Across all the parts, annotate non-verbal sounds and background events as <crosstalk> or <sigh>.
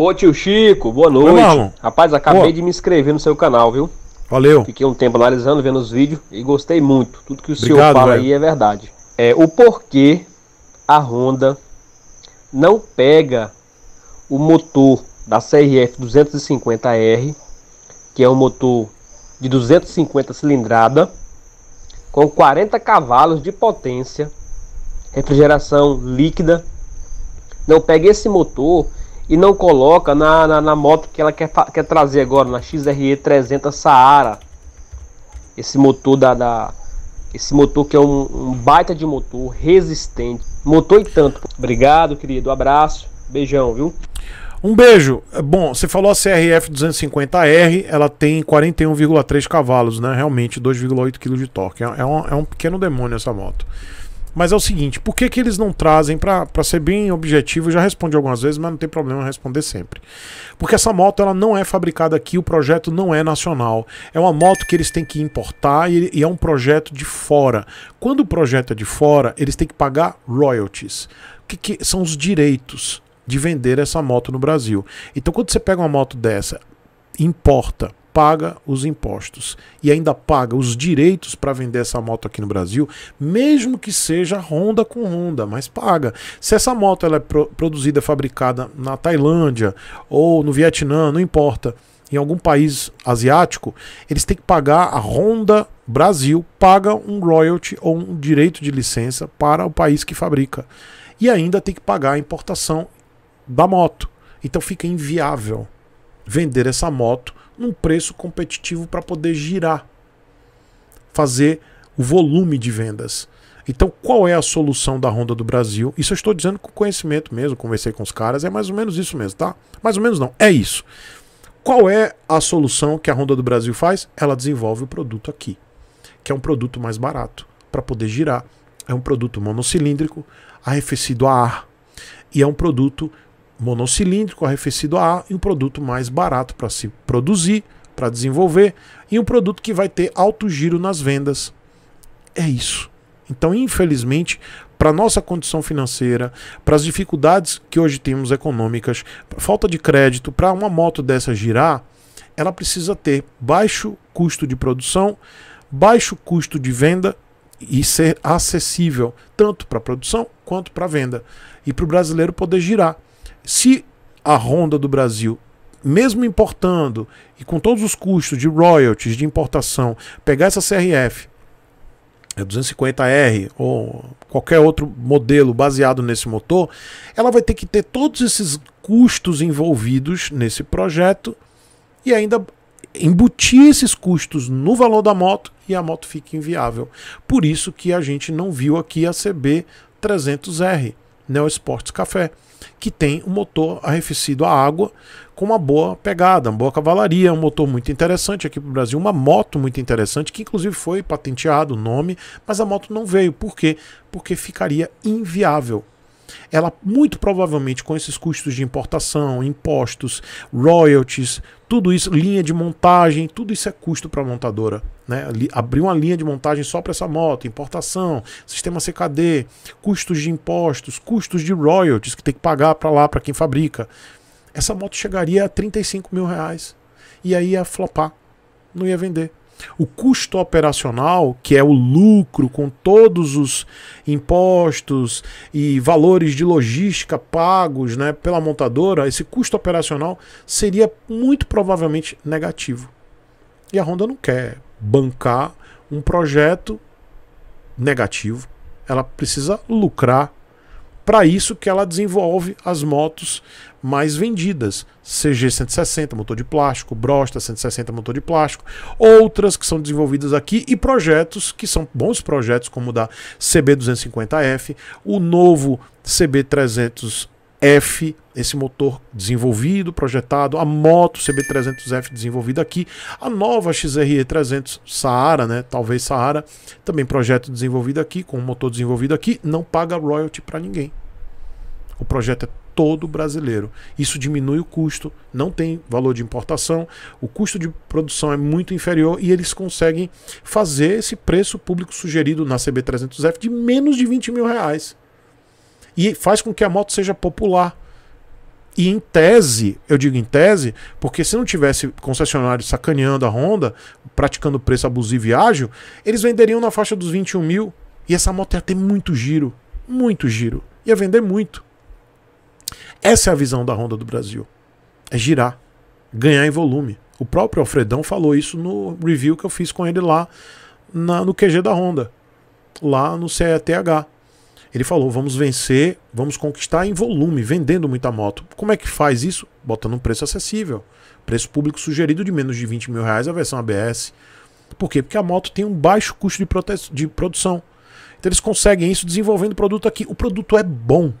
Ô tio Chico, boa noite. Não, Rapaz, acabei boa. de me inscrever no seu canal, viu? Valeu. Fiquei um tempo analisando, vendo os vídeos e gostei muito. Tudo que o Obrigado, senhor fala aí é verdade. É o porquê a Honda não pega o motor da CRF 250R, que é um motor de 250 cilindrada, com 40 cavalos de potência, refrigeração líquida. Não pega esse motor e não coloca na, na, na, moto que ela quer, quer trazer agora, na XRE 300 Saara. Esse motor da, da esse motor que é um, um, baita de motor, resistente, motor e tanto. Obrigado, querido, abraço, beijão, viu? Um beijo. É bom, você falou a CRF 250R, ela tem 41,3 cavalos, né? Realmente 2,8 kg de torque. É, é, um, é um pequeno demônio essa moto. Mas é o seguinte, por que, que eles não trazem, para ser bem objetivo, eu já respondi algumas vezes, mas não tem problema responder sempre. Porque essa moto ela não é fabricada aqui, o projeto não é nacional. É uma moto que eles têm que importar e, e é um projeto de fora. Quando o projeto é de fora, eles têm que pagar royalties, que, que são os direitos de vender essa moto no Brasil. Então quando você pega uma moto dessa, importa paga os impostos e ainda paga os direitos para vender essa moto aqui no Brasil, mesmo que seja Honda com Honda, mas paga. Se essa moto ela é pro produzida, fabricada na Tailândia ou no Vietnã, não importa, em algum país asiático, eles têm que pagar a Honda Brasil paga um royalty ou um direito de licença para o país que fabrica e ainda tem que pagar a importação da moto. Então fica inviável vender essa moto num preço competitivo para poder girar, fazer o volume de vendas. Então, qual é a solução da Honda do Brasil? Isso eu estou dizendo com conhecimento mesmo, conversei com os caras, é mais ou menos isso mesmo, tá? Mais ou menos não, é isso. Qual é a solução que a Honda do Brasil faz? Ela desenvolve o produto aqui, que é um produto mais barato para poder girar. É um produto monocilíndrico, arrefecido a ar e é um produto monocilíndrico, arrefecido a ar, e um produto mais barato para se produzir, para desenvolver, e um produto que vai ter alto giro nas vendas. É isso. Então, infelizmente, para nossa condição financeira, para as dificuldades que hoje temos econômicas, falta de crédito, para uma moto dessa girar, ela precisa ter baixo custo de produção, baixo custo de venda e ser acessível tanto para produção quanto para venda e para o brasileiro poder girar. Se a Honda do Brasil, mesmo importando e com todos os custos de royalties de importação, pegar essa CRF 250R é ou qualquer outro modelo baseado nesse motor, ela vai ter que ter todos esses custos envolvidos nesse projeto e ainda embutir esses custos no valor da moto e a moto fica inviável. Por isso que a gente não viu aqui a CB 300R. Neo Sports Café, que tem um motor arrefecido a água com uma boa pegada, uma boa cavalaria, um motor muito interessante aqui para o Brasil, uma moto muito interessante, que inclusive foi patenteado o nome, mas a moto não veio. Por quê? Porque ficaria inviável ela muito provavelmente com esses custos de importação, impostos, royalties, tudo isso, linha de montagem, tudo isso é custo para a montadora. Né? Abrir uma linha de montagem só para essa moto, importação, sistema CKD, custos de impostos, custos de royalties que tem que pagar para lá, para quem fabrica. Essa moto chegaria a 35 mil reais. E aí ia flopar, não ia vender. O custo operacional, que é o lucro com todos os impostos e valores de logística pagos né, pela montadora, esse custo operacional seria muito provavelmente negativo. E a Honda não quer bancar um projeto negativo. Ela precisa lucrar para isso que ela desenvolve as motos mais vendidas, CG 160 motor de plástico, Brosta 160 motor de plástico, outras que são desenvolvidas aqui e projetos que são bons projetos como o da CB 250F, o novo CB 300 F, esse motor desenvolvido, projetado, a moto CB300F desenvolvida aqui, a nova XRE300 Saara, né? Talvez Saara, também projeto desenvolvido aqui, com motor desenvolvido aqui, não paga royalty para ninguém. O projeto é todo brasileiro. Isso diminui o custo, não tem valor de importação, o custo de produção é muito inferior e eles conseguem fazer esse preço público sugerido na CB300F de menos de 20 mil reais. E faz com que a moto seja popular. E em tese, eu digo em tese, porque se não tivesse concessionário sacaneando a Honda, praticando preço abusivo e ágil, eles venderiam na faixa dos 21 mil e essa moto ia ter muito giro, muito giro, ia vender muito. Essa é a visão da Honda do Brasil. É girar, ganhar em volume. O próprio Alfredão falou isso no review que eu fiz com ele lá na, no QG da Honda, lá no CETH. Ele falou: vamos vencer, vamos conquistar em volume, vendendo muita moto. Como é que faz isso? Botando um preço acessível. Preço público sugerido de menos de 20 mil reais a versão ABS. Por quê? Porque a moto tem um baixo custo de, de produção. Então eles conseguem isso desenvolvendo produto aqui. O produto é bom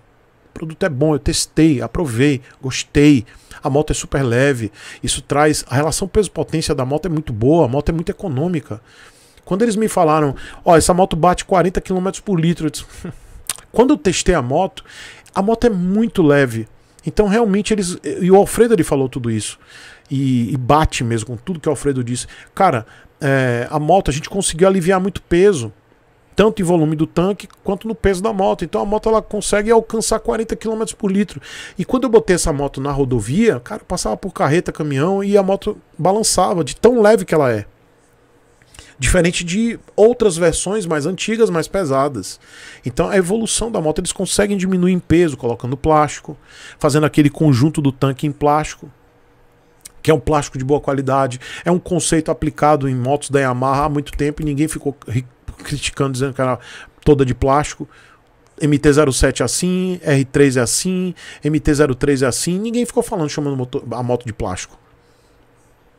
produto é bom, eu testei, aprovei, gostei, a moto é super leve, isso traz. A relação peso-potência da moto é muito boa, a moto é muito econômica. Quando eles me falaram, ó, oh, essa moto bate 40 km por litro, eu disse, <laughs> quando eu testei a moto, a moto é muito leve. Então realmente eles. E o Alfredo ele falou tudo isso. E, e bate mesmo com tudo que o Alfredo disse. Cara, é, a moto a gente conseguiu aliviar muito peso tanto em volume do tanque quanto no peso da moto. Então a moto ela consegue alcançar 40 km por litro. E quando eu botei essa moto na rodovia, cara, passava por carreta, caminhão e a moto balançava de tão leve que ela é. Diferente de outras versões mais antigas, mais pesadas. Então a evolução da moto, eles conseguem diminuir em peso, colocando plástico, fazendo aquele conjunto do tanque em plástico que é um plástico de boa qualidade. É um conceito aplicado em motos da Yamaha há muito tempo e ninguém ficou criticando, dizendo que era é toda de plástico. MT-07 é assim, R3 é assim, MT-03 é assim. Ninguém ficou falando, chamando motor, a moto de plástico.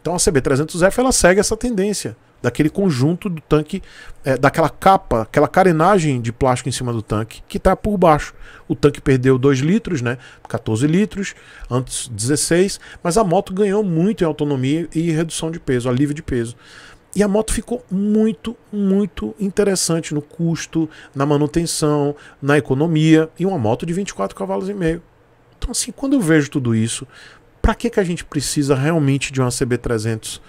Então a CB300F ela segue essa tendência daquele conjunto do tanque, é, daquela capa, aquela carenagem de plástico em cima do tanque que está por baixo. O tanque perdeu 2 litros, né? 14 litros, antes 16, mas a moto ganhou muito em autonomia e redução de peso, alívio de peso. E a moto ficou muito, muito interessante no custo, na manutenção, na economia, e uma moto de 24 cavalos e meio. Então assim, quando eu vejo tudo isso, para que que a gente precisa realmente de uma CB300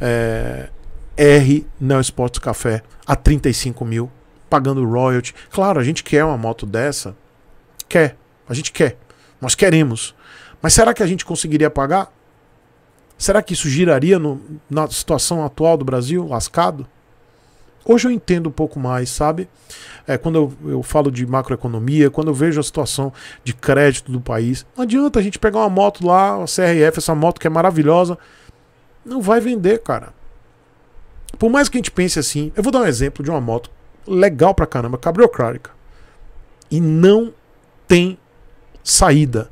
é, eh, R Neo Sports Café a 35 mil, pagando royalty? Claro, a gente quer uma moto dessa, quer, a gente quer, nós queremos. Mas será que a gente conseguiria pagar? Será que isso giraria no, na situação atual do Brasil, lascado? Hoje eu entendo um pouco mais, sabe? É, quando eu, eu falo de macroeconomia, quando eu vejo a situação de crédito do país, não adianta a gente pegar uma moto lá, uma CRF, essa moto que é maravilhosa, não vai vender, cara. Por mais que a gente pense assim, eu vou dar um exemplo de uma moto legal pra caramba, Cabrio e não tem saída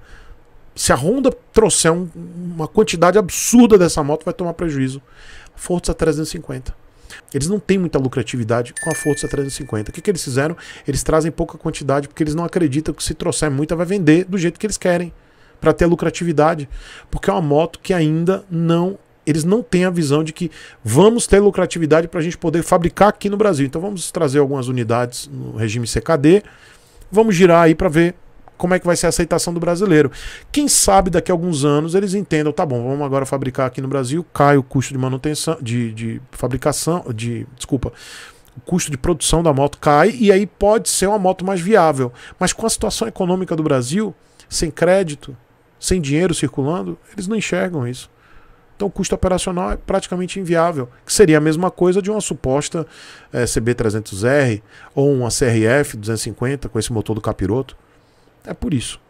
se a Honda trouxer um, uma quantidade absurda dessa moto, vai tomar prejuízo. Forza 350. Eles não têm muita lucratividade com a Forza 350. O que, que eles fizeram? Eles trazem pouca quantidade porque eles não acreditam que se trouxer muita vai vender do jeito que eles querem para ter lucratividade, porque é uma moto que ainda não eles não têm a visão de que vamos ter lucratividade para a gente poder fabricar aqui no Brasil. Então vamos trazer algumas unidades no regime CKD, vamos girar aí para ver como é que vai ser a aceitação do brasileiro. Quem sabe daqui a alguns anos eles entendam, tá bom, vamos agora fabricar aqui no Brasil, cai o custo de manutenção, de, de fabricação, de, desculpa, o custo de produção da moto cai e aí pode ser uma moto mais viável. Mas com a situação econômica do Brasil, sem crédito, sem dinheiro circulando, eles não enxergam isso. Então o custo operacional é praticamente inviável, que seria a mesma coisa de uma suposta é, eh, CB300R ou uma CRF 250 com esse motor do capiroto. É por isso.